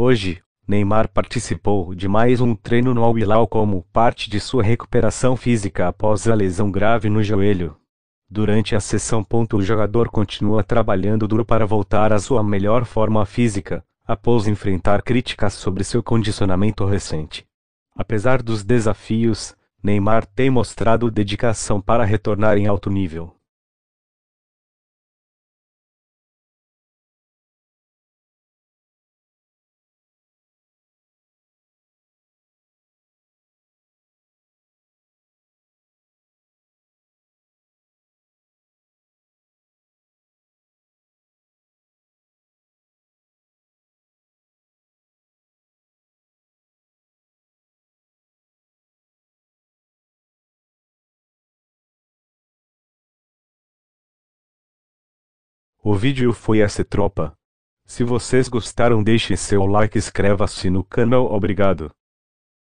Hoje, Neymar participou de mais um treino no Al Hilal como parte de sua recuperação física após a lesão grave no joelho. Durante a sessão, o jogador continua trabalhando duro para voltar à sua melhor forma física, após enfrentar críticas sobre seu condicionamento recente. Apesar dos desafios, Neymar tem mostrado dedicação para retornar em alto nível. O vídeo foi essa tropa. Se vocês gostaram deixe seu like e inscreva-se no canal. Obrigado.